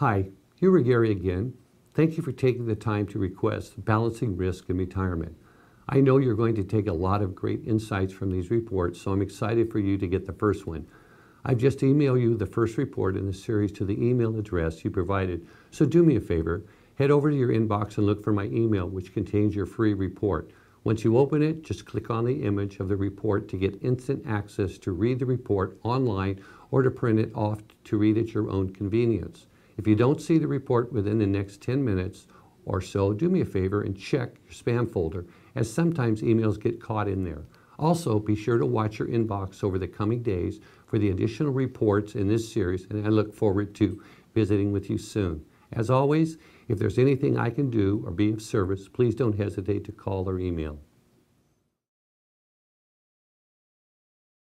Hi, Hugh Regary again. Thank you for taking the time to request Balancing Risk and Retirement. I know you're going to take a lot of great insights from these reports, so I'm excited for you to get the first one. I've just emailed you the first report in the series to the email address you provided, so do me a favor. Head over to your inbox and look for my email, which contains your free report. Once you open it, just click on the image of the report to get instant access to read the report online or to print it off to read at your own convenience. If you don't see the report within the next 10 minutes or so, do me a favor and check your spam folder, as sometimes emails get caught in there. Also, be sure to watch your inbox over the coming days for the additional reports in this series, and I look forward to visiting with you soon. As always, if there's anything I can do or be of service, please don't hesitate to call or email.